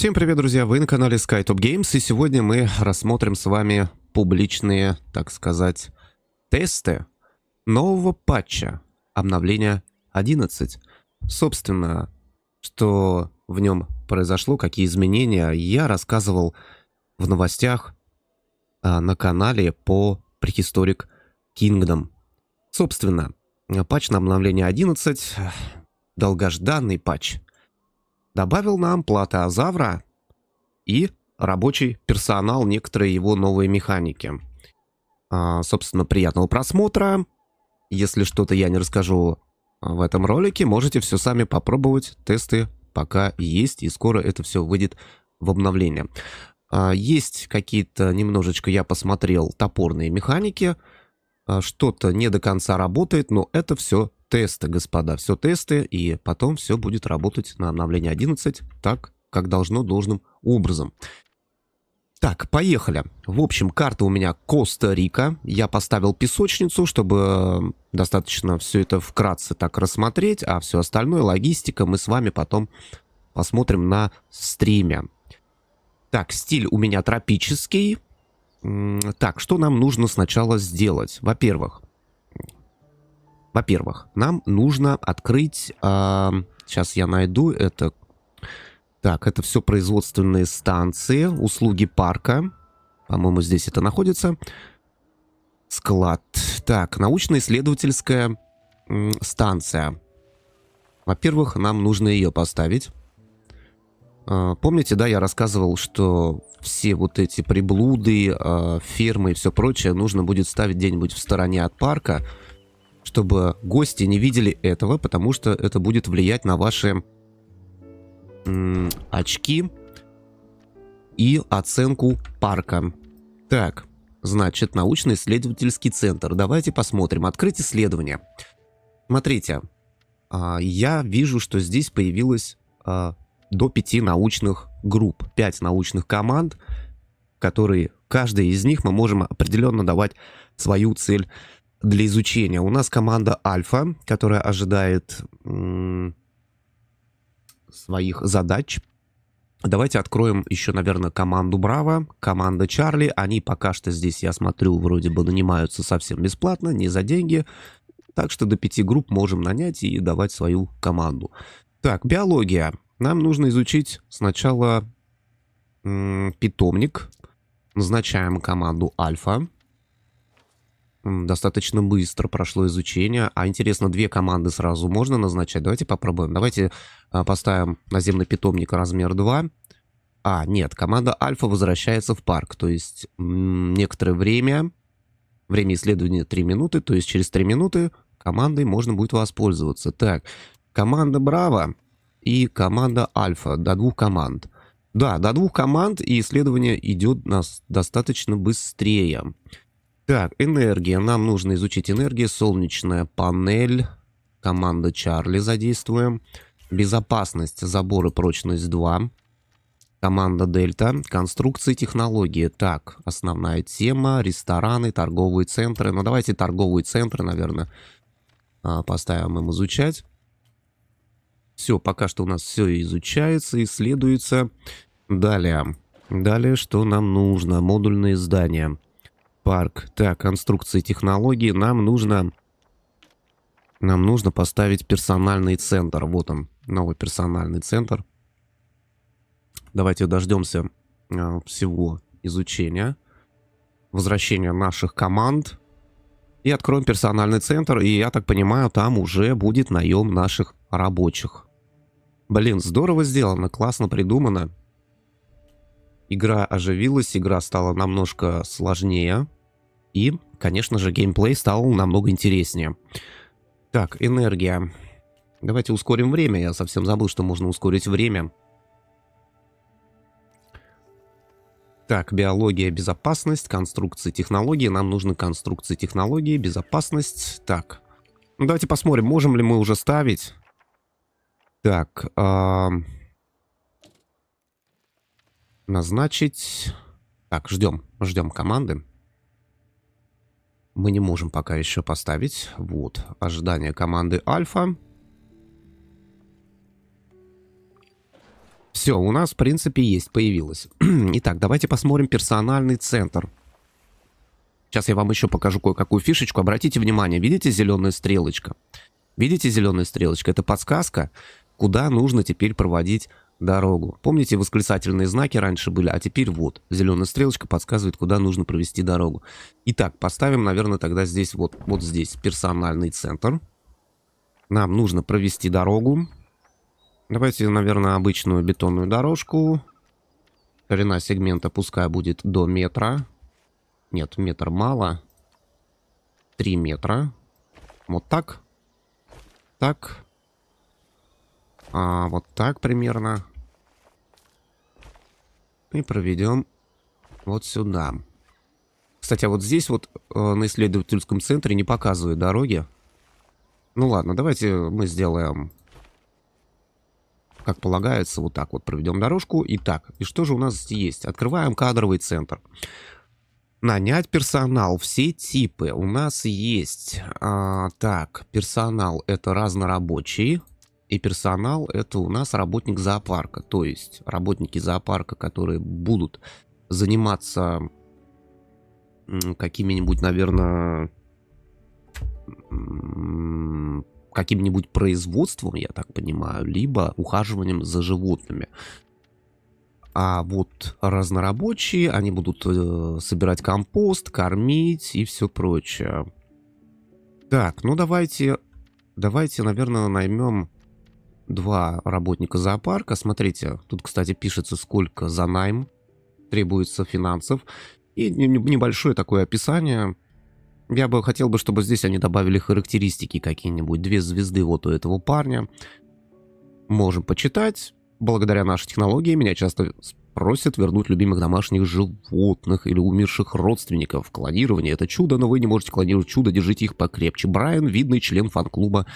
Всем привет, друзья! Вы на канале SkyTop Games, и сегодня мы рассмотрим с вами публичные, так сказать, тесты нового патча, обновления 11. Собственно, что в нем произошло, какие изменения, я рассказывал в новостях а, на канале по Prehistoric Kingdom. Собственно, патч на обновление 11, долгожданный патч – добавил нам Азавра и рабочий персонал некоторые его новые механики. А, собственно, приятного просмотра. Если что-то я не расскажу а, в этом ролике, можете все сами попробовать. Тесты пока есть, и скоро это все выйдет в обновление. А, есть какие-то, немножечко я посмотрел, топорные механики. А, Что-то не до конца работает, но это все тесты, господа, все тесты, и потом все будет работать на обновлении 11 так, как должно, должным образом. Так, поехали. В общем, карта у меня Коста-Рика. Я поставил песочницу, чтобы э, достаточно все это вкратце так рассмотреть, а все остальное, логистика, мы с вами потом посмотрим на стриме. Так, стиль у меня тропический. Так, что нам нужно сначала сделать? Во-первых, во-первых, нам нужно открыть... Э, сейчас я найду это. Так, это все производственные станции, услуги парка. По-моему, здесь это находится. Склад. Так, научно-исследовательская станция. Во-первых, нам нужно ее поставить. А, помните, да, я рассказывал, что все вот эти приблуды, а, фермы и все прочее нужно будет ставить где-нибудь в стороне от парка, чтобы гости не видели этого, потому что это будет влиять на ваши очки и оценку парка. Так, значит, научно-исследовательский центр. Давайте посмотрим. Открыть исследование. Смотрите, а, я вижу, что здесь появилось а, до 5 научных групп, 5 научных команд, которые, каждый из них мы можем определенно давать свою цель для изучения. У нас команда Альфа, которая ожидает своих задач. Давайте откроем еще, наверное, команду Браво, команда Чарли. Они пока что здесь, я смотрю, вроде бы нанимаются совсем бесплатно, не за деньги. Так что до пяти групп можем нанять и давать свою команду. Так, биология. Нам нужно изучить сначала питомник. Назначаем команду Альфа. Достаточно быстро прошло изучение. А интересно, две команды сразу можно назначать? Давайте попробуем. Давайте а, поставим наземный питомник размер 2. А, нет, команда Альфа возвращается в парк. То есть некоторое время, время исследования 3 минуты, то есть через 3 минуты командой можно будет воспользоваться. Так, команда Браво и команда Альфа, до двух команд. Да, до двух команд, и исследование идет нас достаточно быстрее. Так, энергия. Нам нужно изучить энергию. Солнечная панель. Команда Чарли задействуем. Безопасность, Заборы прочность 2. Команда Дельта. Конструкции, технологии. Так, основная тема. Рестораны, торговые центры. Ну, давайте торговые центры, наверное, а, поставим им изучать. Все, пока что у нас все изучается, исследуется. Далее. Далее, что нам нужно? Модульные здания парк. Так, конструкции технологии. Нам нужно... Нам нужно поставить персональный центр. Вот он, новый персональный центр. Давайте дождемся э, всего изучения. Возвращения наших команд. И откроем персональный центр. И я так понимаю, там уже будет наем наших рабочих. Блин, здорово сделано, классно придумано. Игра оживилась, игра стала намножко сложнее. И, конечно же, геймплей стал намного интереснее. Так, энергия. Давайте ускорим время. Я совсем забыл, что можно ускорить время. Так, биология, безопасность, конструкции, технологии. Нам нужны конструкции, технологии, безопасность. Так, давайте посмотрим, можем ли мы уже ставить. Так, э назначить... Так, ждем, ждем команды. Мы не можем пока еще поставить. Вот, ожидание команды Альфа. Все, у нас, в принципе, есть, появилось. Итак, давайте посмотрим персональный центр. Сейчас я вам еще покажу кое-какую фишечку. Обратите внимание, видите зеленая стрелочка? Видите зеленая стрелочка? Это подсказка, куда нужно теперь проводить дорогу. Помните, восклицательные знаки раньше были, а теперь вот, зеленая стрелочка подсказывает, куда нужно провести дорогу. Итак, поставим, наверное, тогда здесь, вот, вот здесь, персональный центр. Нам нужно провести дорогу. Давайте, наверное, обычную бетонную дорожку. Ширина сегмента пускай будет до метра. Нет, метр мало. Три метра. Вот так. Так. А, вот так примерно и проведем вот сюда. Кстати, а вот здесь вот э, на исследовательском центре не показывают дороги. Ну ладно, давайте мы сделаем, как полагается, вот так вот проведем дорожку. Итак, и что же у нас есть? Открываем кадровый центр. Нанять персонал. Все типы у нас есть. А, так, персонал это разнорабочие. И персонал это у нас работник зоопарка, то есть работники зоопарка, которые будут заниматься какими-нибудь, наверное, каким-нибудь производством, я так понимаю, либо ухаживанием за животными. А вот разнорабочие, они будут э, собирать компост, кормить и все прочее. Так, ну давайте, давайте, наверное, наймем два работника зоопарка. Смотрите, тут, кстати, пишется, сколько за найм требуется финансов. И небольшое такое описание. Я бы хотел бы, чтобы здесь они добавили характеристики какие-нибудь. Две звезды вот у этого парня. Можем почитать. Благодаря нашей технологии меня часто просят вернуть любимых домашних животных или умерших родственников. Клонирование — это чудо, но вы не можете клонировать чудо, держите их покрепче. Брайан — видный член фан-клуба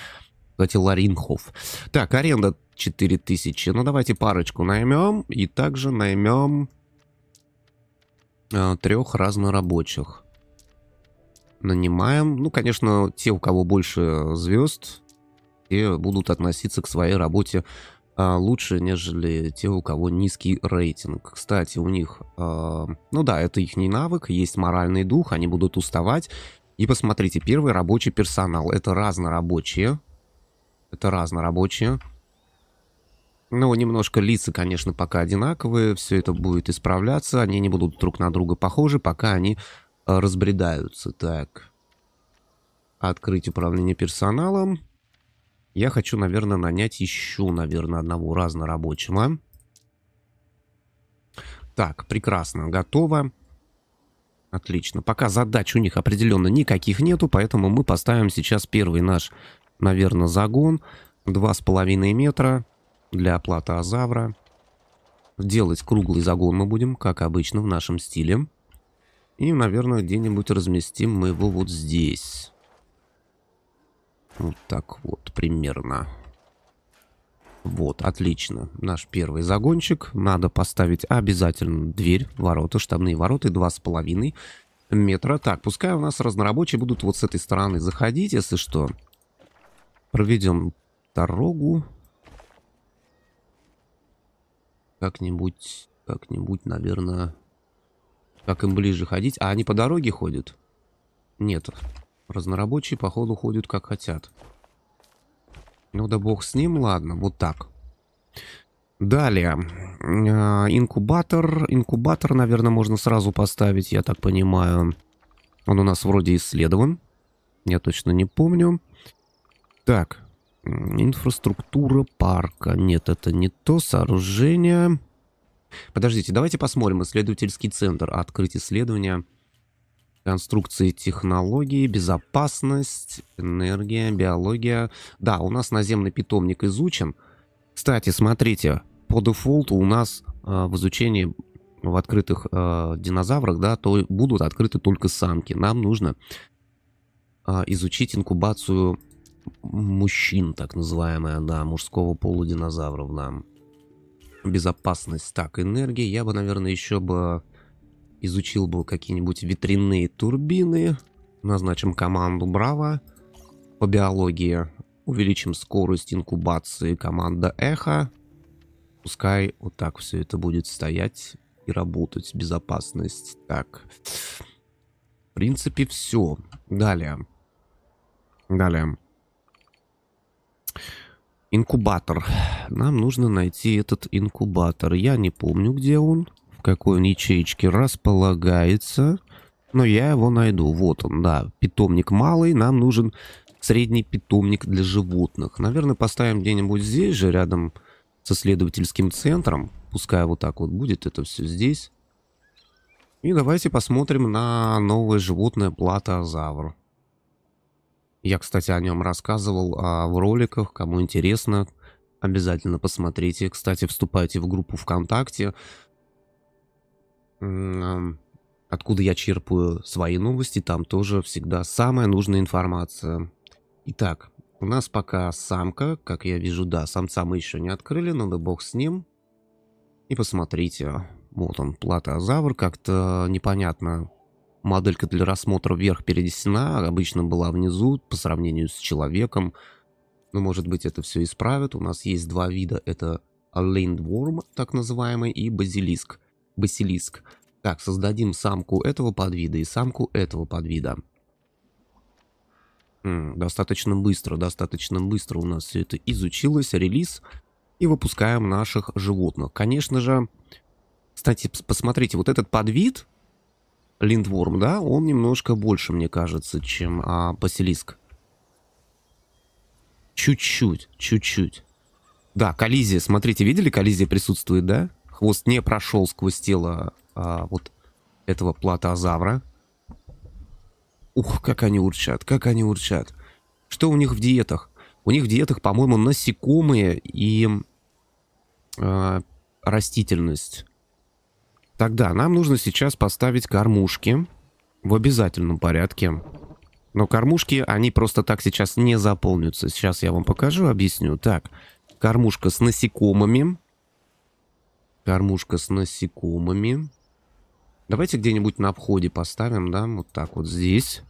кстати, Ларинхов. Так, аренда 4000. Ну, давайте парочку наймем. И также наймем э, трех разнорабочих. Нанимаем. Ну, конечно, те, у кого больше звезд, те будут относиться к своей работе э, лучше, нежели те, у кого низкий рейтинг. Кстати, у них... Э, ну да, это их не навык, есть моральный дух, они будут уставать. И посмотрите, первый рабочий персонал. Это разнорабочие это разнорабочие. Ну, немножко лица, конечно, пока одинаковые, все это будет исправляться, они не будут друг на друга похожи, пока они э, разбредаются. Так, открыть управление персоналом. Я хочу, наверное, нанять еще, наверное, одного разнорабочего. Так, прекрасно, готово. Отлично. Пока задач у них определенно никаких нету, поэтому мы поставим сейчас первый наш наверное, загон. 2,5 метра для платозавра. Делать круглый загон мы будем, как обычно, в нашем стиле. И, наверное, где-нибудь разместим мы его вот здесь. Вот так вот, примерно. Вот, отлично. Наш первый загончик. Надо поставить обязательно дверь, ворота, штабные ворота, половиной метра. Так, пускай у нас разнорабочие будут вот с этой стороны заходить, если что. Проведем дорогу. Как-нибудь, как-нибудь, наверное, как им ближе ходить. А они по дороге ходят? Нет. Разнорабочие, походу, ходят как хотят. Ну да бог с ним, ладно, вот так. Далее. А, инкубатор. Инкубатор, наверное, можно сразу поставить, я так понимаю. Он у нас вроде исследован. Я точно не помню. Так, инфраструктура парка. Нет, это не то сооружение. Подождите, давайте посмотрим. Исследовательский центр. Открыть исследования. Конструкции, технологии, безопасность, энергия, биология. Да, у нас наземный питомник изучен. Кстати, смотрите, по дефолту у нас э, в изучении в открытых э, динозаврах, да, то будут открыты только самки. Нам нужно э, изучить инкубацию мужчин, так называемая, да, мужского пола динозавров, да. Безопасность, так, энергия. Я бы, наверное, еще бы изучил бы какие-нибудь ветряные турбины. Назначим команду Браво по биологии. Увеличим скорость инкубации команда Эхо. Пускай вот так все это будет стоять и работать. Безопасность. Так. В принципе, все. Далее. Далее. Инкубатор. Нам нужно найти этот инкубатор. Я не помню, где он, в какой он ячеечке располагается, но я его найду. Вот он, да. Питомник малый. Нам нужен средний питомник для животных. Наверное, поставим где-нибудь здесь же, рядом со следовательским центром. Пускай вот так вот будет это все здесь. И давайте посмотрим на новое животное платозавр. Я, кстати, о нем рассказывал а, в роликах, кому интересно, обязательно посмотрите. Кстати, вступайте в группу ВКонтакте, откуда я черпаю свои новости, там тоже всегда самая нужная информация. Итак, у нас пока самка, как я вижу, да, самца мы еще не открыли, но да бог с ним. И посмотрите, вот он, платозавр, а как-то непонятно Моделька для рассмотра вверх перенесена, обычно была внизу по сравнению с человеком. Но ну, может быть это все исправят. У нас есть два вида, это линдворм, так называемый, и базилиск. Басилиск. Так, создадим самку этого подвида и самку этого подвида. М -м, достаточно быстро, достаточно быстро у нас все это изучилось, релиз. И выпускаем наших животных. Конечно же, кстати, посмотрите, вот этот подвид, линдворм, да, он немножко больше, мне кажется, чем а, Басилиск. Чуть-чуть, чуть-чуть. Да, коллизия, смотрите, видели, коллизия присутствует, да? Хвост не прошел сквозь тело а, вот этого платозавра. Ух, как они урчат, как они урчат. Что у них в диетах? У них в диетах, по-моему, насекомые и э, растительность. Тогда нам нужно сейчас поставить кормушки в обязательном порядке. Но кормушки, они просто так сейчас не заполнятся. Сейчас я вам покажу, объясню. Так, кормушка с насекомыми. Кормушка с насекомыми. Давайте где-нибудь на обходе поставим, да, вот так вот здесь.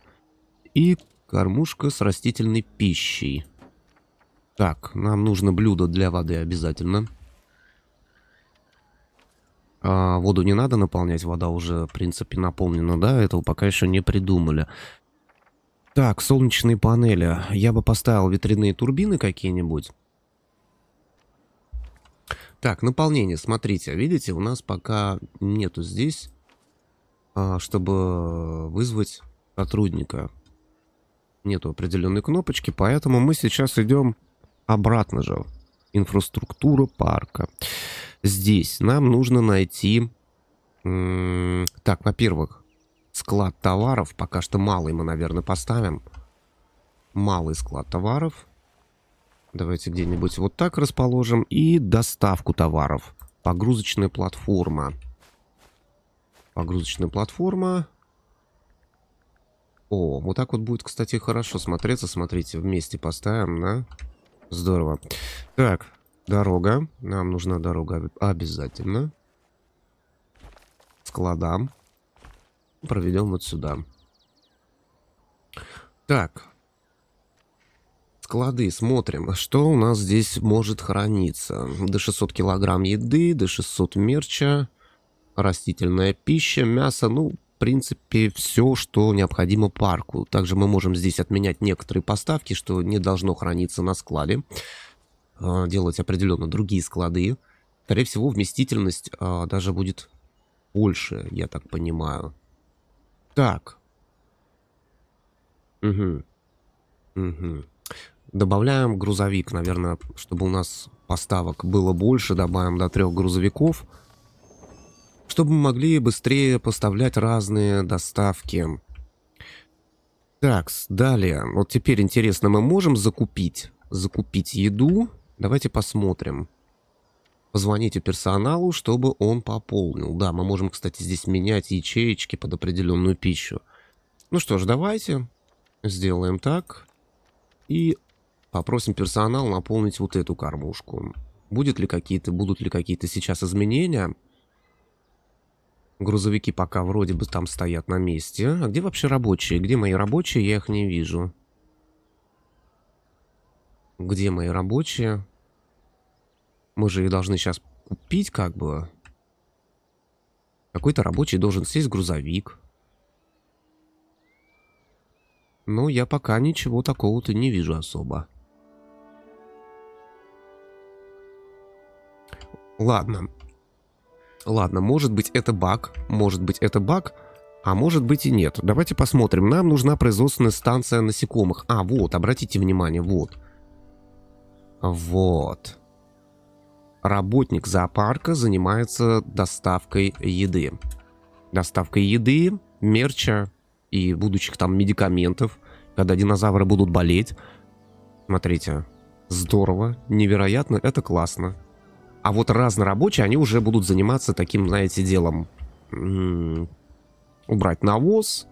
И кормушка с растительной пищей. Так, нам нужно блюдо для воды обязательно. Обязательно. А, воду не надо наполнять, вода уже, в принципе, наполнена, да, этого пока еще не придумали. Так, солнечные панели. Я бы поставил ветряные турбины какие-нибудь. Так, наполнение, смотрите, видите, у нас пока нету здесь, а, чтобы вызвать сотрудника. Нету определенной кнопочки, поэтому мы сейчас идем обратно же. Инфраструктура парка. Здесь нам нужно найти... Так, во-первых, склад товаров. Пока что малый мы, наверное, поставим. Малый склад товаров. Давайте где-нибудь вот так расположим. И доставку товаров. Погрузочная платформа. Погрузочная платформа. О, вот так вот будет, кстати, хорошо смотреться. Смотрите, вместе поставим, да? Здорово. Так, Дорога. Нам нужна дорога обязательно. Складам. Проведем вот сюда. Так. Склады, смотрим, что у нас здесь может храниться. До 600 килограмм еды, до 600 мерча, растительная пища, мясо, ну, в принципе, все, что необходимо парку. Также мы можем здесь отменять некоторые поставки, что не должно храниться на складе. Э, делать определенно другие склады. Скорее всего, вместительность а, даже будет больше, я так понимаю. Так. Угу. Угу. Добавляем грузовик, наверное, чтобы у нас поставок было больше. Добавим до трех грузовиков. Чтобы мы могли быстрее поставлять разные доставки. Так, далее. Вот теперь интересно, мы можем закупить, закупить еду. Давайте посмотрим. Позвоните персоналу, чтобы он пополнил. Да, мы можем, кстати, здесь менять ячеечки под определенную пищу. Ну что ж, давайте сделаем так. И попросим персонал наполнить вот эту кормушку. Будет ли какие-то, будут ли какие-то сейчас изменения? Грузовики пока вроде бы там стоят на месте. А где вообще рабочие? Где мои рабочие? Я их не вижу. Где мои рабочие? Мы же ее должны сейчас купить как бы. Какой-то рабочий должен сесть грузовик. Ну, я пока ничего такого-то не вижу особо. Ладно. Ладно, может быть это баг, может быть это баг, а может быть и нет. Давайте посмотрим. Нам нужна производственная станция насекомых. А, вот, обратите внимание, вот. Вот работник зоопарка занимается доставкой еды. Доставкой еды, мерча и будущих там медикаментов, когда динозавры будут болеть. Смотрите, здорово, невероятно, это классно. А вот разнорабочие, они уже будут заниматься таким, знаете, делом. М м-м, -м убрать навоз,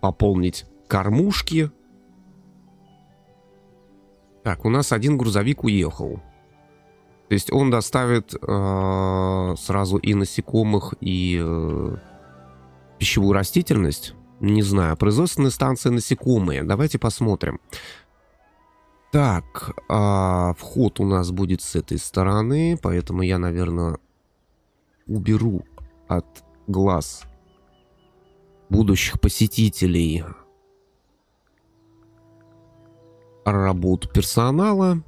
пополнить кормушки. Так, у нас один грузовик уехал. То есть он доставит э, сразу и насекомых, и э, пищевую растительность. Не знаю, производственные станции насекомые. Давайте посмотрим. Так, э, вход у нас будет с этой стороны, поэтому я, наверное, уберу от глаз будущих посетителей работу персонала.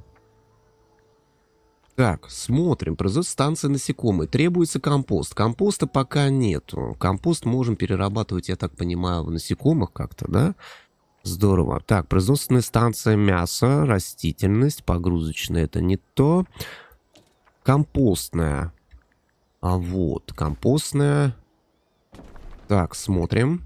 Так, смотрим. Производство станции насекомые. Требуется компост. Компоста пока нету. Компост можем перерабатывать, я так понимаю, в насекомых как-то, да? Здорово. Так, производственная станция мяса, растительность, погрузочная. Это не то. Компостная. А вот, компостная. Так, смотрим.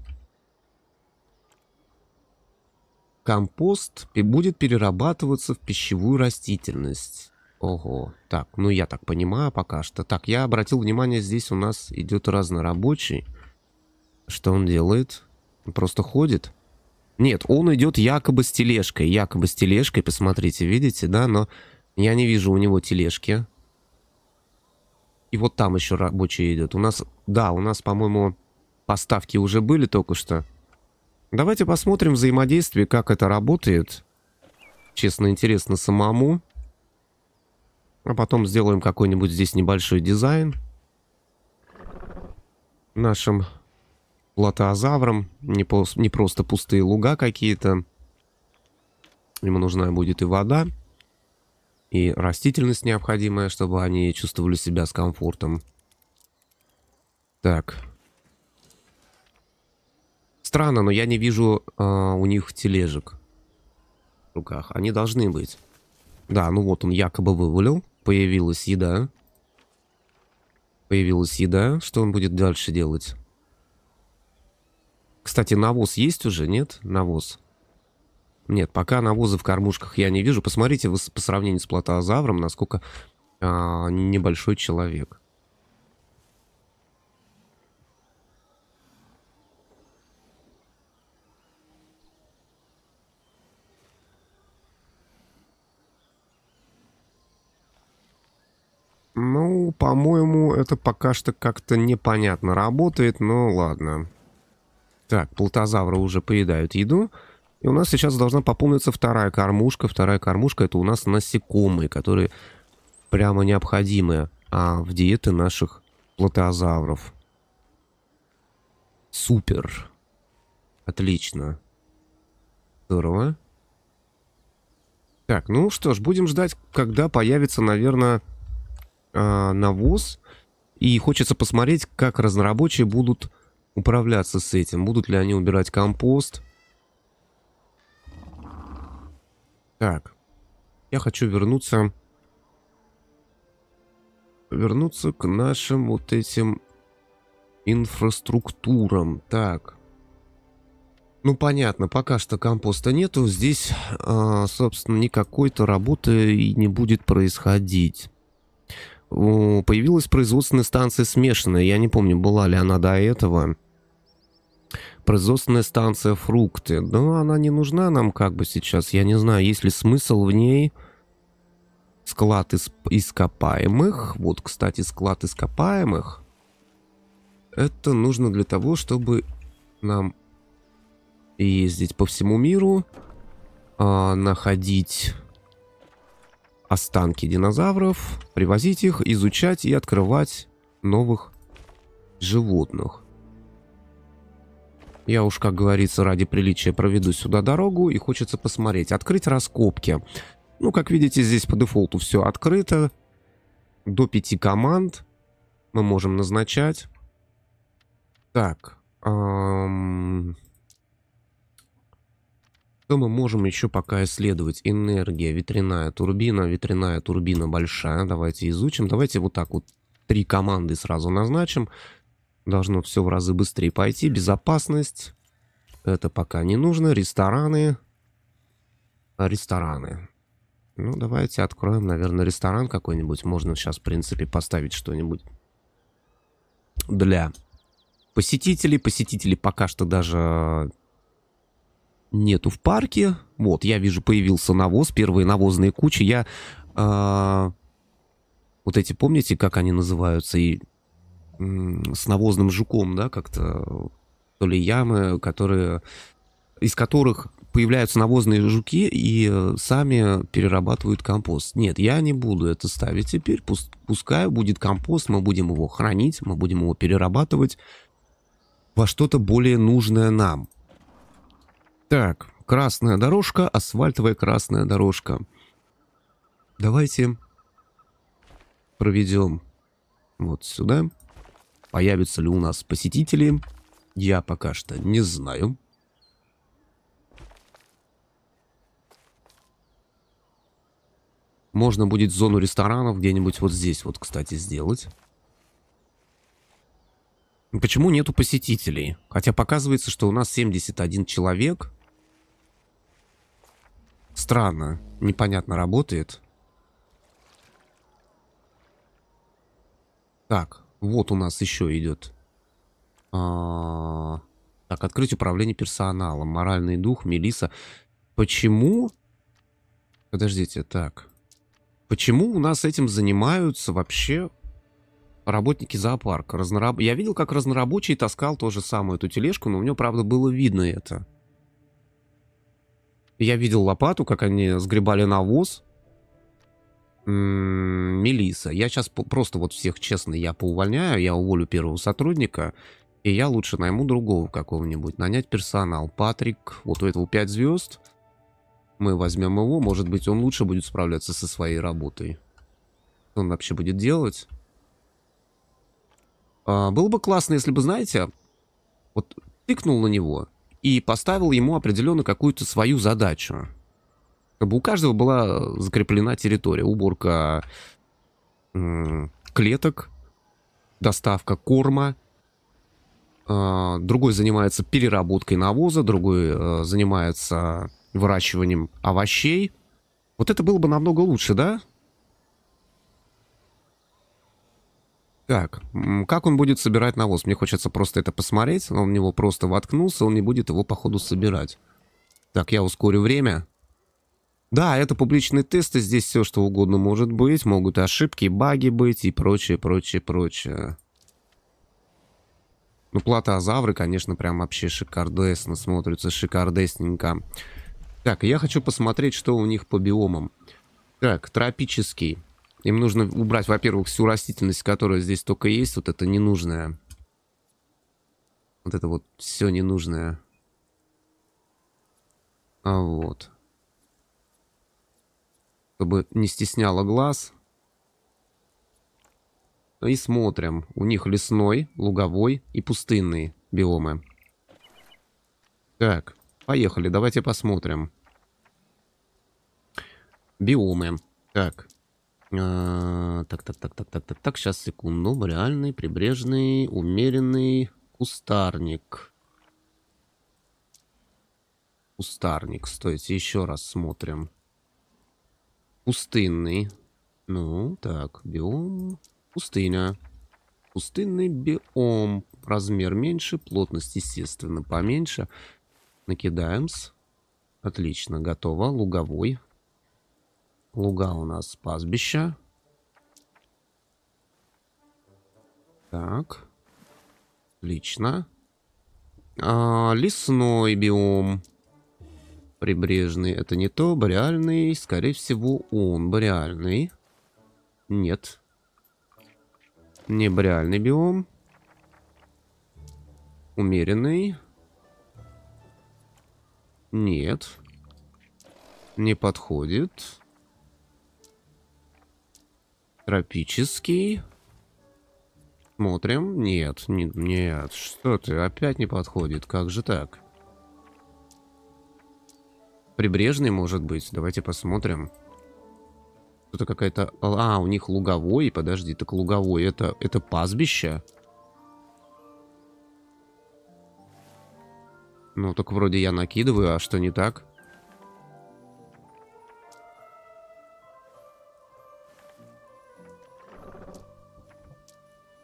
Компост будет перерабатываться в пищевую растительность. Ого, так, ну я так понимаю пока что. Так, я обратил внимание, здесь у нас идет разнорабочий. Что он делает? просто ходит? Нет, он идет якобы с тележкой, якобы с тележкой, посмотрите, видите, да, но я не вижу у него тележки. И вот там еще рабочий идет. У нас, да, у нас, по-моему, поставки уже были только что. Давайте посмотрим взаимодействие, как это работает. Честно, интересно самому. А потом сделаем какой-нибудь здесь небольшой дизайн. Нашим платоозаврам. Не, по, не просто пустые луга какие-то. Ему нужна будет и вода, и растительность необходимая, чтобы они чувствовали себя с комфортом. Так. Странно, но я не вижу э, у них тележек в руках. Они должны быть. Да, ну вот он якобы вывалил. Появилась еда. Появилась еда. Что он будет дальше делать? Кстати, навоз есть уже, нет? Навоз. Нет, пока навоза в кормушках я не вижу. Посмотрите вы по сравнению с платоозавром, насколько а, небольшой человек. по-моему, это пока что как-то непонятно работает, но ладно. Так, плутозавры уже поедают еду. И у нас сейчас должна пополниться вторая кормушка. Вторая кормушка это у нас насекомые, которые прямо необходимы а, в диеты наших плотозавров. Супер. Отлично. Здорово. Так, ну что ж, будем ждать, когда появится, наверное, э, навоз, и хочется посмотреть, как разнорабочие будут управляться с этим. Будут ли они убирать компост? Так. Я хочу вернуться... Вернуться к нашим вот этим инфраструктурам. Так. Ну, понятно, пока что компоста нету. Здесь, э, собственно, никакой-то работы и не будет происходить появилась производственная станция смешанная. Я не помню, была ли она до этого. Производственная станция фрукты. Но она не нужна нам как бы сейчас. Я не знаю, есть ли смысл в ней. Склад из ископаемых. Вот, кстати, склад ископаемых. Это нужно для того, чтобы нам ездить по всему миру, а, находить останки динозавров, привозить их, изучать и открывать новых животных. Я уж, как говорится, ради приличия проведу сюда дорогу и хочется посмотреть. Открыть раскопки. Ну, как видите, здесь по дефолту все открыто. До пяти команд мы можем назначать. Так. Эм... Что мы можем еще пока исследовать? Энергия, ветряная турбина, ветряная турбина большая. Давайте изучим. Давайте вот так вот три команды сразу назначим. Должно все в разы быстрее пойти. Безопасность. Это пока не нужно. Рестораны. Рестораны. Ну, давайте откроем, наверное, ресторан какой-нибудь. Можно сейчас, в принципе, поставить что-нибудь для посетителей. Посетители пока что даже нету в парке. Вот, я вижу, появился навоз, первые навозные кучи. Я... Э, вот эти, помните, как они называются? И с навозным жуком, да, как-то... То ли ямы, которые... Из которых появляются навозные жуки и э, сами перерабатывают компост. Нет, я не буду это ставить теперь. пускай будет компост, мы будем его хранить, мы будем его перерабатывать во что-то более нужное нам. Так, красная дорожка, асфальтовая красная дорожка. Давайте проведем вот сюда. Появятся ли у нас посетители? Я пока что не знаю. Можно будет зону ресторанов где-нибудь вот здесь вот, кстати, сделать. Почему нету посетителей? Хотя показывается, что у нас 71 человек. Странно, непонятно работает. Так, вот у нас еще идет. А -а Так, открыть управление персоналом, моральный дух, Мелиса. Почему? Подождите, так. Почему у нас этим занимаются вообще работники зоопарка? Разнораб... Я видел, как разнорабочий таскал то же самое эту тележку, но у него, правда, было видно это. Я видел лопату, как они сгребали навоз. М-м, Мелиса. Я сейчас просто вот всех честно я поувольняю, я уволю первого сотрудника, и я лучше найму другого какого-нибудь, нанять персонал. Патрик, вот у этого 5 звезд, мы возьмем его, может быть он лучше будет справляться со своей работой. Что он вообще будет делать? А, было бы классно, если бы, знаете, вот тыкнул на него, и поставил ему определенно какую-то свою задачу. Как бы у каждого была закреплена территория, уборка клеток, доставка корма, а, другой занимается переработкой навоза, другой э, занимается выращиванием овощей. Вот это было бы намного лучше, да? Так, как он будет собирать навоз? Мне хочется просто это посмотреть. Он в него просто воткнулся, он не будет его, походу, собирать. Так, я ускорю время. Да, это публичные тесты, здесь все что угодно может быть. Могут ошибки, баги быть и прочее, прочее, прочее. Ну, плата азавры, конечно, прям вообще шикардесно смотрится, шикардесненько. Так, я хочу посмотреть, что у них по биомам. Так, тропический. Им нужно убрать, во-первых, всю растительность, которая здесь только есть. Вот это ненужное. Вот это вот все ненужное. А вот. Чтобы не стесняло глаз. Ну и смотрим. У них лесной, луговой и пустынный биомы. Так, поехали. Давайте посмотрим. Биомы. Так. А, так, так, так, так, так, так, так. Сейчас, секунду. Реальный, прибрежный, умеренный кустарник. Кустарник. Стойте, еще раз смотрим. Пустынный. Ну, так, биом. Пустыня. Пустынный биом. Размер меньше, плотность, естественно, поменьше. Накидаем-с. Отлично, готово. Луговой. Луга у нас пастбища. Так. Отлично. А, лесной биом. Прибрежный это не то. Бореальный, скорее всего, он бореальный. Нет. Не бореальный биом. Умеренный. Нет. Не подходит. Тропический. Смотрим. Нет, не, нет. Что ты? Опять не подходит. Как же так? Прибрежный, может быть. Давайте посмотрим. Что-то какая-то... А, у них луговой. Подожди, так луговой. Это, это пастбище? Ну, так вроде я накидываю, а что не так?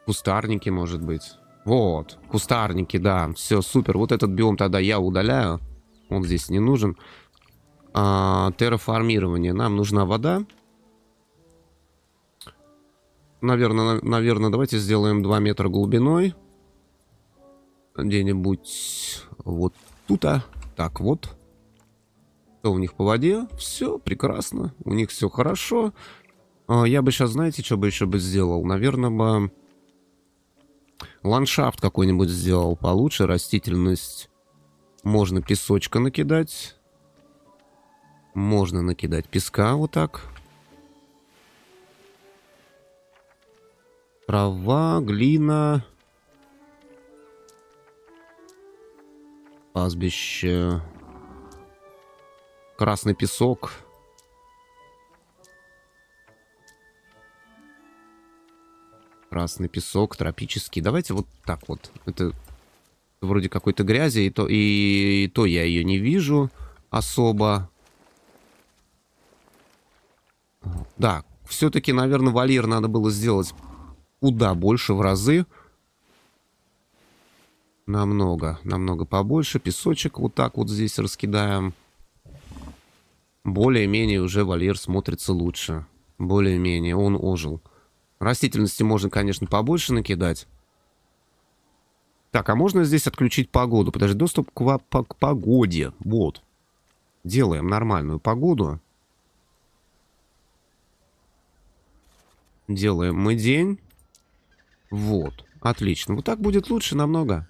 Кустарники, может быть. Вот, кустарники, да. Все, супер. Вот этот биом тогда я удаляю. Он здесь не нужен. А, терраформирование. Нам нужна вода. Наверное, наверное, давайте сделаем 2 метра глубиной. Где-нибудь вот тут. -а. Так, вот. Что у них по воде? Все прекрасно. У них все хорошо. А, я бы сейчас, знаете, что бы еще бы сделал? Наверное, бы ландшафт какой-нибудь сделал получше, растительность можно песочка накидать, можно накидать песка вот так. Трава, глина, пастбище, красный песок — красный песок, тропический. Давайте вот так вот. Это вроде какой-то грязи, и то, и, и то я ее не вижу особо. Да, все-таки, наверное, вольер надо было сделать куда больше в разы. Намного, намного побольше. Песочек вот так вот здесь раскидаем. Более-менее уже вольер смотрится лучше. Более-менее он ожил. Растительности можно, конечно, побольше накидать. Так, а можно здесь отключить погоду? Подожди, доступ к, к погоде. Вот. Делаем нормальную погоду. Делаем мы день. Вот. Отлично. Вот так будет лучше намного.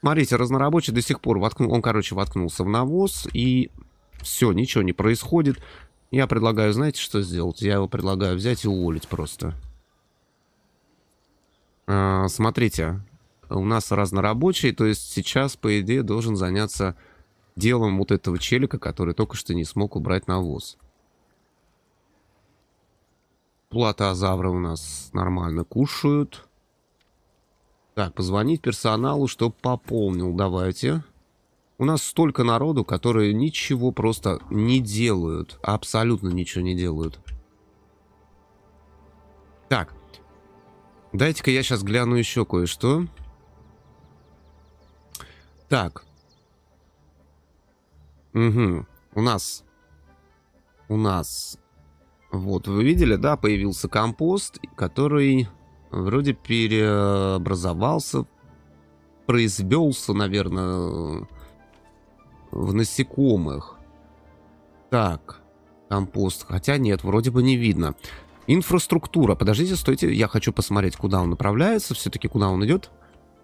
Смотрите, разнорабочий до сих пор воткнул... Он, короче, воткнулся в навоз. И все, ничего не происходит. Я предлагаю, знаете, что сделать? Я его предлагаю взять и уволить просто. Просто. А, смотрите, у нас разнорабочий, то есть сейчас, по идее, должен заняться делом вот этого челика, который только что не смог убрать навоз. Платозавры у нас нормально кушают. Так, позвонить персоналу, чтобы пополнил. Давайте. У нас столько народу, которые ничего просто не делают. Абсолютно ничего не делают. Так, Дайте-ка я сейчас гляну еще кое-что. Так. Угу. У нас... У нас... Вот, вы видели, да, появился компост, который вроде переобразовался, произвелся, наверное, в насекомых. Так, компост. Хотя нет, вроде бы не видно. Инфраструктура. Подождите, стойте, я хочу посмотреть, куда он направляется, все-таки куда он идет.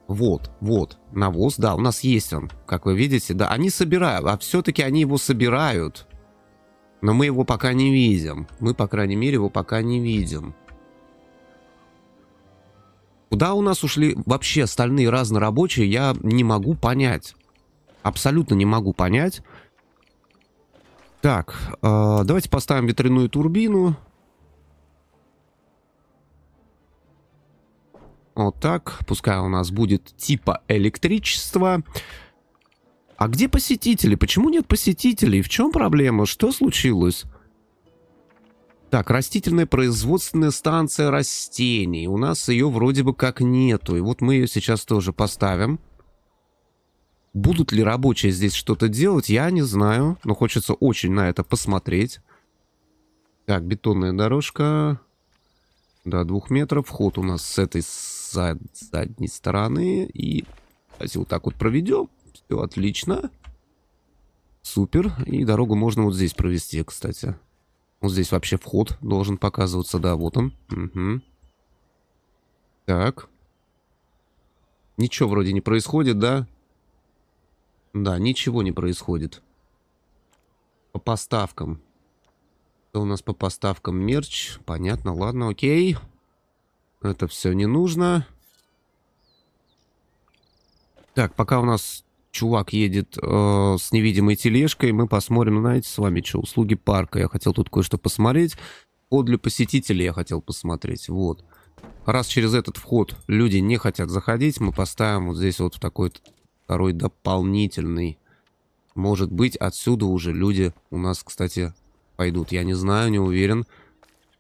Вот, вот, навоз, да, у нас есть он, как вы видите, да, они собирают, а все-таки они его собирают. Но мы его пока не видим, мы, по крайней мере, его пока не видим. Куда у нас ушли вообще остальные разнорабочие, я не могу понять. Абсолютно не могу понять. Так, э, давайте поставим ветряную турбину. Вот так, пускай у нас будет типа электричество. А где посетители? Почему нет посетителей? В чем проблема? Что случилось? Так, растительная производственная станция растений. У нас ее вроде бы как нету. И вот мы ее сейчас тоже поставим. Будут ли рабочие здесь что-то делать, я не знаю. Но хочется очень на это посмотреть. Так, бетонная дорожка. До двух метров. Вход у нас с этой с задней стороны. И давайте вот так вот проведем. Все отлично. Супер. И дорогу можно вот здесь провести, кстати. Вот здесь вообще вход должен показываться. Да, вот он. Угу. Так. Ничего вроде не происходит, да? Да, ничего не происходит. По поставкам. Что у нас по поставкам? Мерч. Понятно, ладно, окей. Окей. Это все не нужно. Так, пока у нас чувак едет э, с невидимой тележкой, мы посмотрим, знаете, с вами что, услуги парка. Я хотел тут кое-что посмотреть. Вход для посетителей я хотел посмотреть, вот. Раз через этот вход люди не хотят заходить, мы поставим вот здесь вот в такой второй дополнительный. Может быть, отсюда уже люди у нас, кстати, пойдут. Я не знаю, не уверен.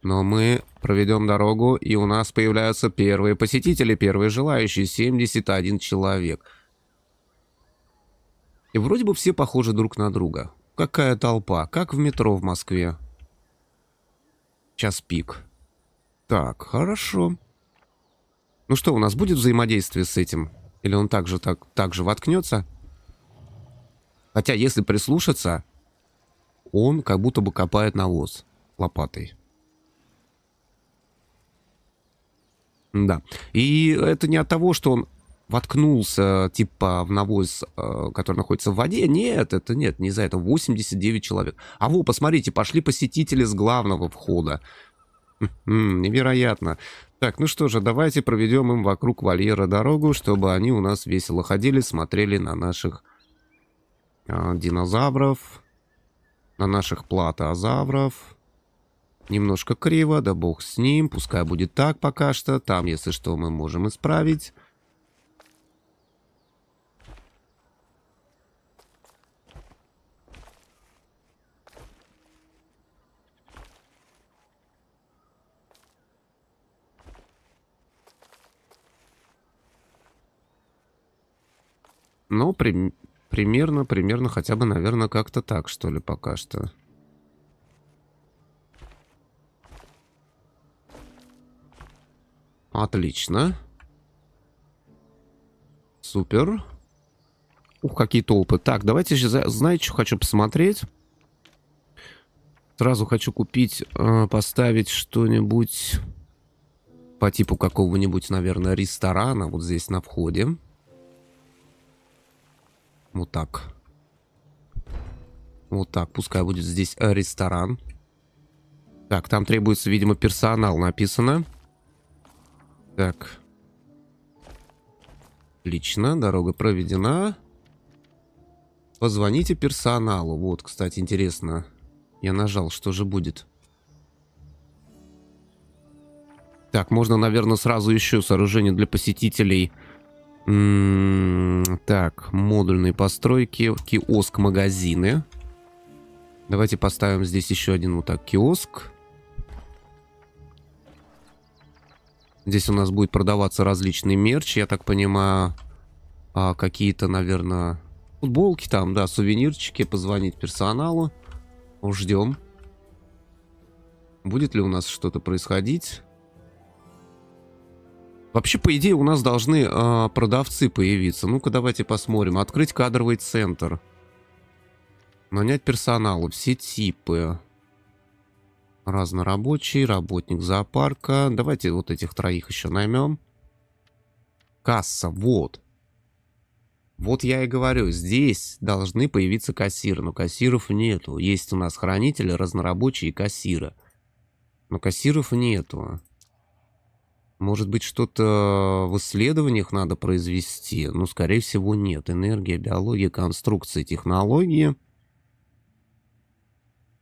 Но мы проведем дорогу, и у нас появляются первые посетители, первые желающие, 71 человек. И вроде бы все похожи друг на друга. Какая толпа, как в метро в Москве. Сейчас пик. Так, хорошо. Ну что, у нас будет взаимодействие с этим? Или он также так, так же воткнется? Хотя, если прислушаться, он как будто бы копает навоз лопатой. Да. И это не от того, что он воткнулся, типа, в навоз, э, который находится в воде. Нет, это нет, не за это. 89 человек. А вот посмотрите, пошли посетители с главного входа. М-м, невероятно. Так, ну что же, давайте проведем им вокруг вольера дорогу, чтобы они у нас весело ходили, смотрели на наших э, динозавров, на наших платоозавров. Немножко криво, да бог с ним, пускай будет так пока что. Там, если что, мы можем исправить. Ну, при примерно, примерно, хотя бы, наверное, как-то так, что ли, пока что. Отлично. Супер. Ух, какие толпы. Так, давайте же знаете, что хочу посмотреть? Сразу хочу купить, э, поставить что-нибудь по типу какого-нибудь, наверное, ресторана вот здесь на входе. Вот так. Вот так, пускай будет здесь э, ресторан. Так, там требуется, видимо, персонал написано. Так. Отлично, дорога проведена. Позвоните персоналу. Вот, кстати, интересно. Я нажал, что же будет. Так, можно, наверное, сразу еще сооружение для посетителей. М м-м, -м так, модульные постройки, киоск-магазины. Давайте поставим здесь еще один вот так киоск. Здесь у нас будет продаваться различный мерч, я так понимаю. А, Какие-то, наверное, футболки там, да, сувенирчики. Позвонить персоналу. Ждем. Будет ли у нас что-то происходить? Вообще, по идее, у нас должны э, продавцы появиться. Ну-ка, давайте посмотрим. Открыть кадровый центр. Нанять персонала. Все типы. Разнорабочий, работник зоопарка. Давайте вот этих троих еще наймем. Касса, вот. Вот я и говорю, здесь должны появиться кассиры, но кассиров нету. Есть у нас хранители, разнорабочие и кассиры. Но кассиров нету. Может быть, что-то в исследованиях надо произвести? но ну, скорее всего, нет. Энергия, биология, конструкции, технологии.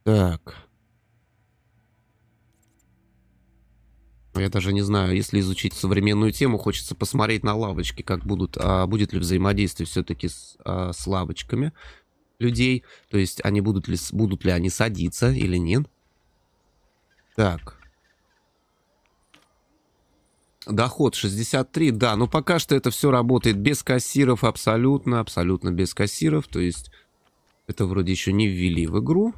Так. Ну, я даже не знаю, если изучить современную тему, хочется посмотреть на лавочки, как будут, а будет ли взаимодействие все-таки с, а, с лавочками людей, то есть они будут ли, будут ли они садиться или нет. Так. Доход 63, да, но пока что это все работает без кассиров абсолютно, абсолютно без кассиров, то есть это вроде еще не ввели в игру,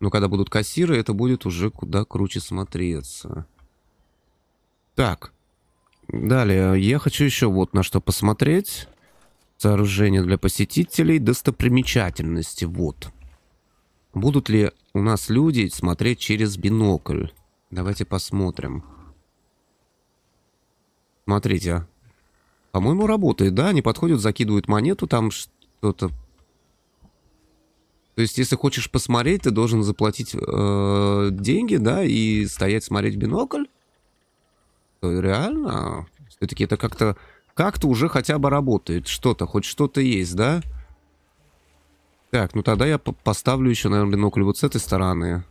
но когда будут кассиры, это будет уже куда круче смотреться. Так. Далее, я хочу еще вот на что посмотреть. Сооружение для посетителей, достопримечательности, вот. Будут ли у нас люди смотреть через бинокль? Давайте посмотрим. Смотрите. А. По-моему, работает, да? Они подходят, закидывают монету, там что-то... То есть, если хочешь посмотреть, ты должен заплатить э, деньги, да, и стоять смотреть бинокль что реально, все-таки это как-то как-то уже хотя бы работает что-то, хоть что-то есть, да? Так, ну тогда я поставлю еще, наверное, бинокль вот с этой стороны.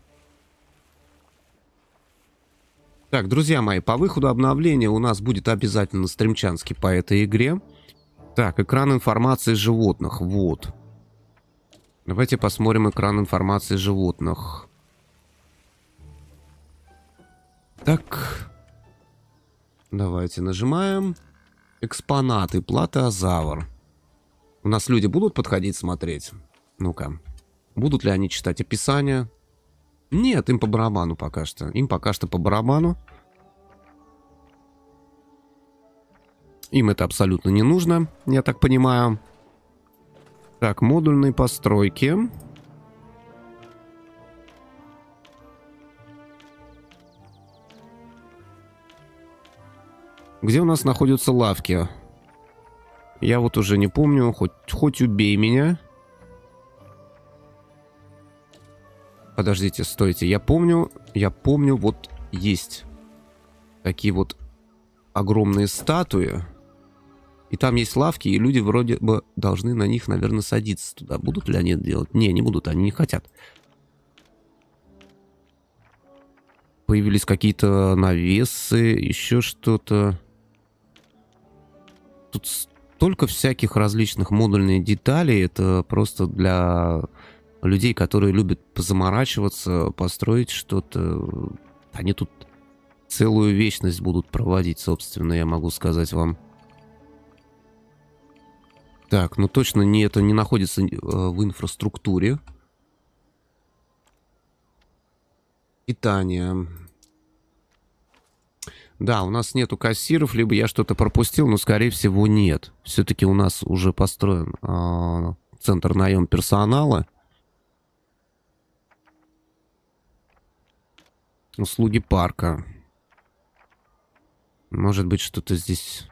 Так, друзья мои, по выходу обновления у нас будет обязательно стримчанский по этой игре. Так, экран информации животных, вот. Давайте посмотрим экран информации животных. Так, Давайте нажимаем. Экспонаты, платозавр. У нас люди будут подходить смотреть? Ну-ка. Будут ли они читать описание? Нет, им по барабану пока что. Им пока что по барабану. Им это абсолютно не нужно, я так понимаю. Так, модульные постройки. где у нас находятся лавки. Я вот уже не помню, хоть, хоть убей меня. Подождите, стойте, я помню, я помню, вот есть такие вот огромные статуи. И там есть лавки, и люди вроде бы должны на них, наверное, садиться туда. Будут ли они это делать? Не, не будут, они не хотят. Появились какие-то навесы, еще что-то тут столько всяких различных модульных деталей, это просто для людей, которые любят позаморачиваться, построить что-то. Они тут целую вечность будут проводить, собственно, я могу сказать вам. Так, ну точно не это не находится э, в инфраструктуре. Питание. Да, у нас нету кассиров, либо я что-то пропустил, но, скорее всего, нет. Все-таки у нас уже построен э, центр наем персонала. Услуги парка. Может быть, что-то здесь...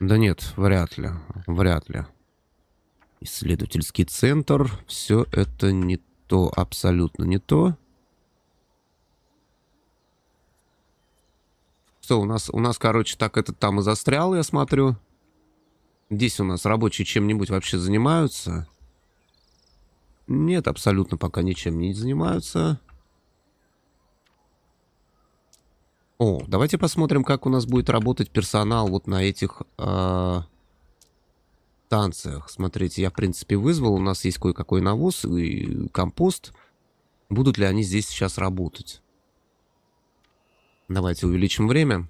Да нет, вряд ли. Вряд ли. Исследовательский центр. Все это не то, абсолютно не то. Что, у нас, у нас, короче, так этот там и застрял, я смотрю. Здесь у нас рабочие чем-нибудь вообще занимаются. Нет, абсолютно пока ничем не занимаются. О, давайте посмотрим, как у нас будет работать персонал вот на этих э, станциях. Смотрите, я, в принципе, вызвал. У нас есть кое-какой навоз и компост. Будут ли они здесь сейчас работать? Давайте увеличим время.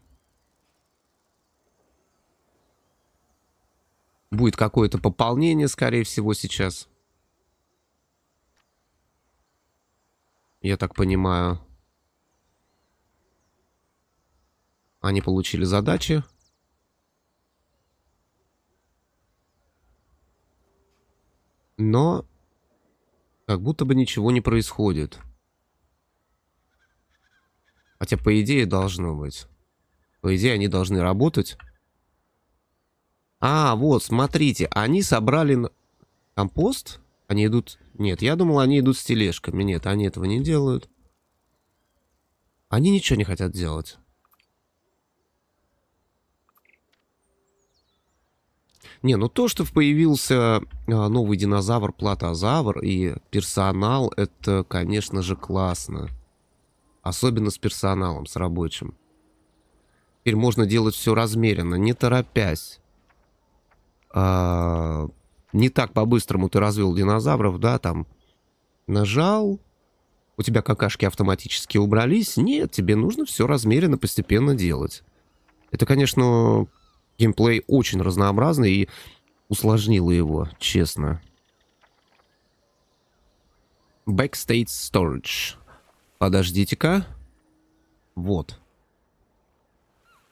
Будет какое-то пополнение, скорее всего, сейчас. Я так понимаю. Они получили задачи. Но как будто бы ничего не происходит. Хотя, а по идее, должно быть. По идее, они должны работать. А, вот, смотрите, они собрали компост. Они идут... Нет, я думал, они идут с тележками. Нет, они этого не делают. Они ничего не хотят делать. Не, ну то, что появился а, новый динозавр, платозавр и персонал, это, конечно же, классно особенно с персоналом, с рабочим. Теперь можно делать все размеренно, не торопясь. А, не так по-быстрому ты развел динозавров, да, там нажал, у тебя какашки автоматически убрались. Нет, тебе нужно все размеренно, постепенно делать. Это, конечно, геймплей очень разнообразный и усложнило его, честно. Backstage Storage. Подождите-ка. Вот.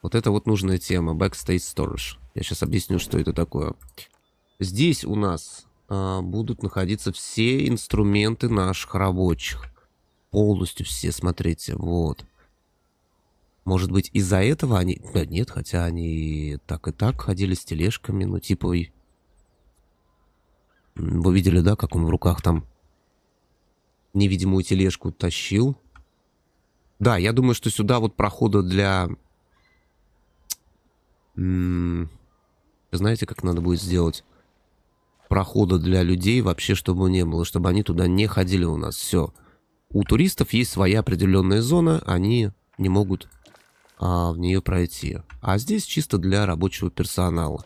Вот это вот нужная тема. Backstage Storage. Я сейчас объясню, что это такое. Здесь у нас а, будут находиться все инструменты наших рабочих. Полностью все, смотрите. Вот. Может быть, из-за этого они... Да нет, хотя они так и так ходили с тележками. Ну, типа... Вы видели, да, как он в руках там невидимую тележку тащил? Да, я думаю, что сюда вот прохода для... Знаете, как надо будет сделать? Прохода для людей вообще, чтобы не было, чтобы они туда не ходили у нас. Все. У туристов есть своя определенная зона, они не могут а, в нее пройти. А здесь чисто для рабочего персонала.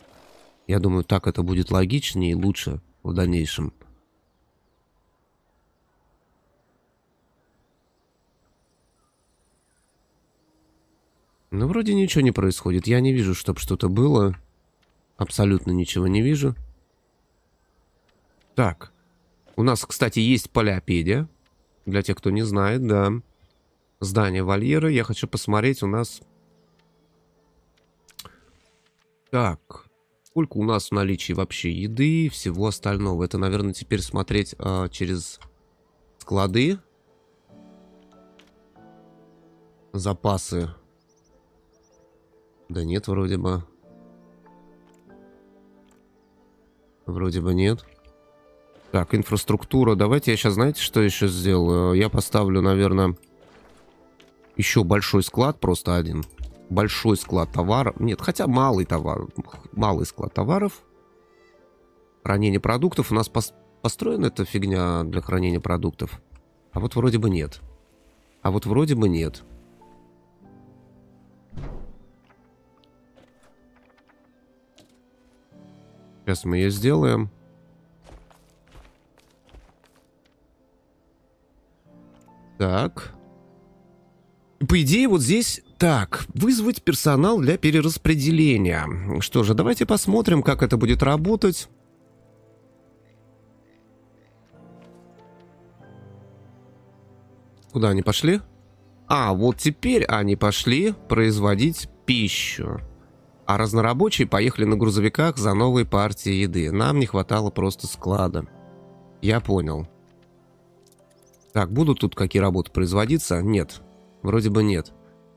Я думаю, так это будет логичнее и лучше в дальнейшем. Ну, вроде ничего не происходит. Я не вижу, чтобы что-то было. Абсолютно ничего не вижу. Так. У нас, кстати, есть поляпедия. Для тех, кто не знает, да. Здание вольера. Я хочу посмотреть у нас... Так. Сколько у нас в наличии вообще еды и всего остального? Это, наверное, теперь смотреть а, через склады. Запасы да нет, вроде бы. Вроде бы нет. Так, инфраструктура. Давайте я сейчас, знаете, что еще сделаю? Я поставлю, наверное, еще большой склад, просто один. Большой склад товаров. Нет, хотя малый товар. Малый склад товаров. Хранение продуктов. У нас пос построена эта фигня для хранения продуктов. А вот вроде бы нет. А вот вроде бы нет. Сейчас мы ее сделаем. Так. По идее, вот здесь... Так, вызвать персонал для перераспределения. Что же, давайте посмотрим, как это будет работать. Куда они пошли? А, вот теперь они пошли производить пищу. А разнорабочие поехали на грузовиках за новой партией еды. Нам не хватало просто склада. Я понял. Так, будут тут какие работы производиться? Нет. Вроде бы нет.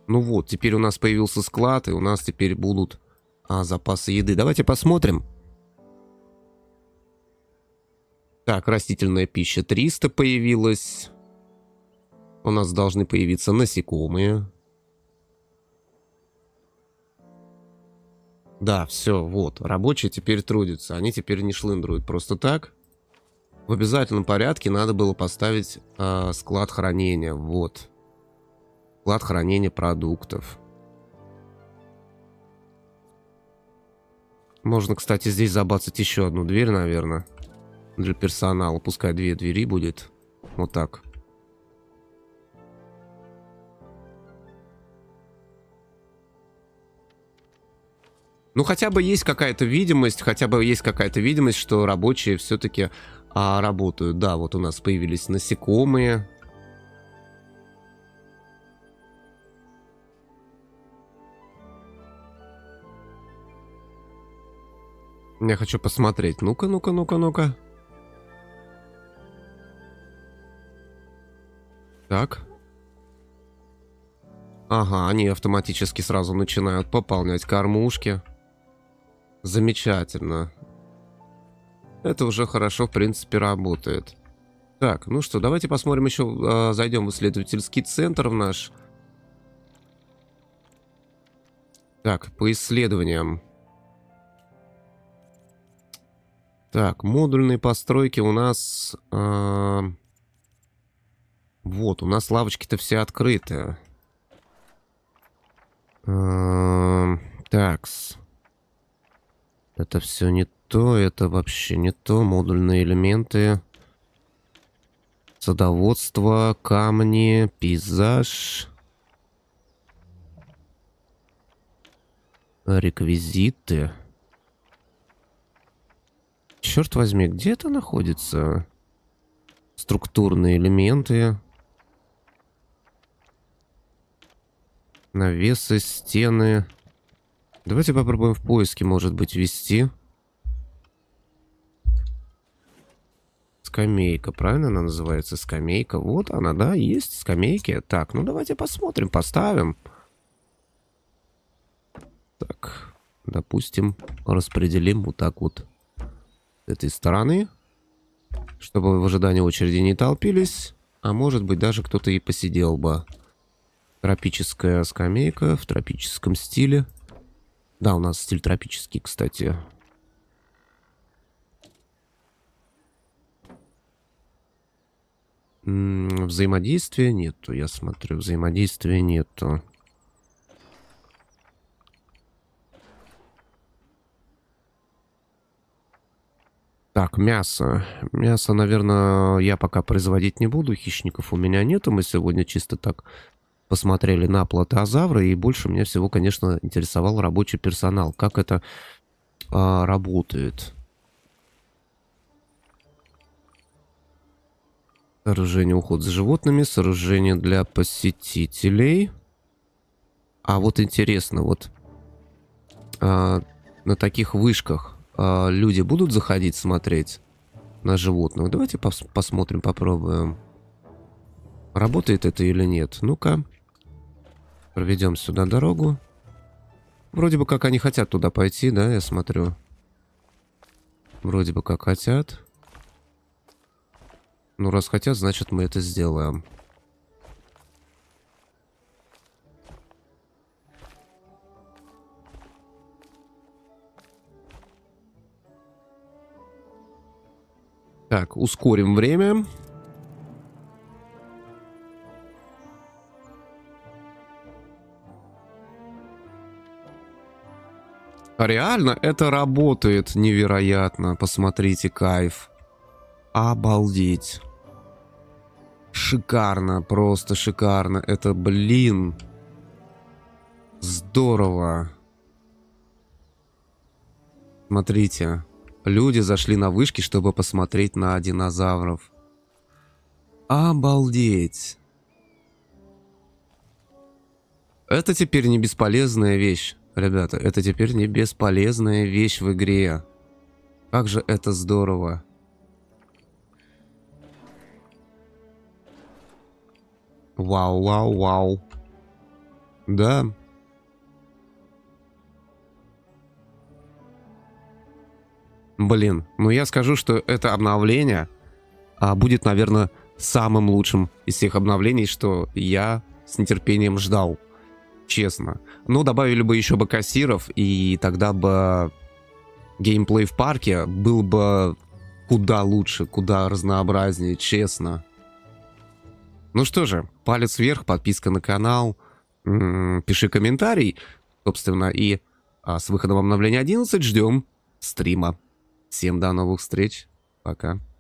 Ну вот, теперь у нас появился склад, и у нас теперь будут а, запасы еды. Давайте посмотрим. Так, растительная пища 300 появилась. У нас должны появиться насекомые. Да, все, вот, рабочие теперь трудятся, они теперь не шлындруют просто так. В обязательном порядке надо было поставить э, склад хранения, вот. Склад хранения продуктов. Можно, кстати, здесь забацать еще одну дверь, наверное. Для персонала. Пускай две двери будет. Вот так. Ну, хотя бы есть какая-то видимость, хотя бы есть какая-то видимость, что рабочие все-таки а, работают. Да, вот у нас появились насекомые. Я хочу посмотреть. Ну-ка, ну-ка, ну-ка, ну-ка. Так. Ага, они автоматически сразу начинают пополнять кормушки. Замечательно. Это уже хорошо, в принципе, работает. Так, ну что, давайте посмотрим еще, э, а, зайдем в исследовательский центр в наш. Так, по исследованиям. Так, модульные постройки у нас... Э, вот, у нас лавочки-то все открыты. Э, Такс. Это все не то, это вообще не то. Модульные элементы. Садоводство, камни, пейзаж. Реквизиты. Черт возьми, где это находится? Структурные элементы. Навесы, стены. Стены. Давайте попробуем в поиске, может быть, ввести. Скамейка, правильно она называется? Скамейка. Вот она, да, есть скамейки. Так, ну давайте посмотрим, поставим. Так, допустим, распределим вот так вот с этой стороны, чтобы в ожидании очереди не толпились, а может быть даже кто-то и посидел бы. Тропическая скамейка в тропическом стиле. Да, у нас стиль тропический, кстати. Взаимодействия нету, я смотрю. Взаимодействия нету. Так, мясо. Мясо, наверное, я пока производить не буду. Хищников у меня нету. Мы сегодня чисто так посмотрели на платозавра, и больше меня всего, конечно, интересовал рабочий персонал, как это а, работает. Сооружение уход за животными, сооружение для посетителей. А вот интересно, вот а, на таких вышках а, люди будут заходить смотреть на животных? Давайте пос посмотрим, попробуем. Работает это или нет? Ну-ка. Проведем сюда дорогу. Вроде бы как они хотят туда пойти, да, я смотрю. Вроде бы как хотят. Ну, раз хотят, значит мы это сделаем. Так, ускорим время. Реально, это работает невероятно. Посмотрите, кайф. Обалдеть. Шикарно, просто шикарно. Это, блин, здорово. Смотрите, люди зашли на вышки, чтобы посмотреть на динозавров. Обалдеть. Это теперь не бесполезная вещь. Ребята, это теперь не бесполезная вещь в игре. Как же это здорово. Вау, вау, вау. Да. Блин, ну я скажу, что это обновление а, будет, наверное, самым лучшим из всех обновлений, что я с нетерпением ждал честно. Ну, добавили бы еще бы кассиров, и тогда бы геймплей в парке был бы куда лучше, куда разнообразнее, честно. Ну что же, палец вверх, подписка на канал, м-м, пиши комментарий, собственно, и а с выходом обновления 11 ждем стрима. Всем до новых встреч, пока.